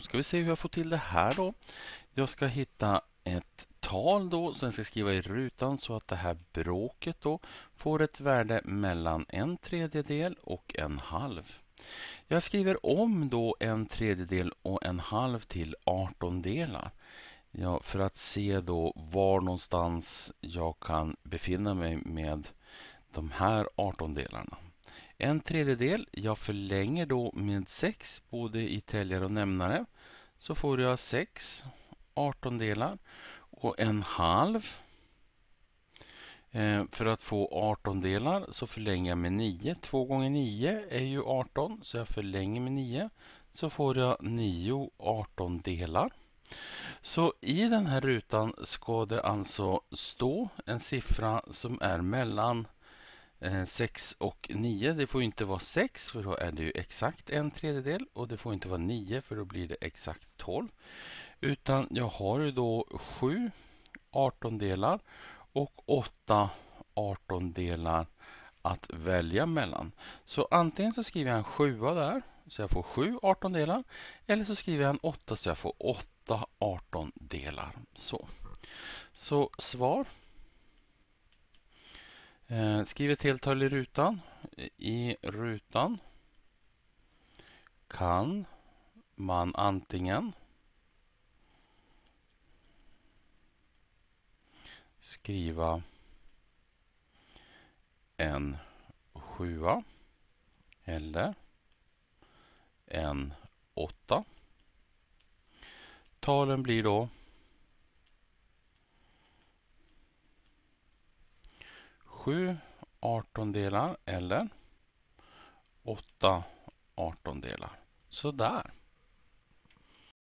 Då ska vi se hur jag får till det här då. Jag ska hitta ett tal då som jag ska skriva i rutan så att det här bråket då får ett värde mellan en tredjedel och en halv. Jag skriver om då en tredjedel och en halv till artondelar. Ja, för att se då var någonstans jag kan befinna mig med de här artondelarna. En tredjedel, jag förlänger då med 6 både i täljare och nämnare. Så får jag 6 artondelar och en halv. Eh, för att få 18 delar så förlänger jag med 9. 2 gånger 9 är ju 18 så jag förlänger med 9. Så får jag 9 artondelar. Så i den här rutan ska det alltså stå en siffra som är mellan 6 eh, och 9, det får inte vara 6 för då är det ju exakt en tredjedel och det får inte vara 9 för då blir det exakt 12. Utan jag har ju då 7 artondelar och 8 artondelar att välja mellan. Så antingen så skriver jag en 7 där så jag får 7 artondelar eller så skriver jag en 8 så jag får 8 artondelar. Så. så svar Eh, skriv ett heltal i rutan. I rutan kan man antingen skriva en sjua eller en åtta. Talen blir då 7 artondelar eller 8 artondelar. Sådär.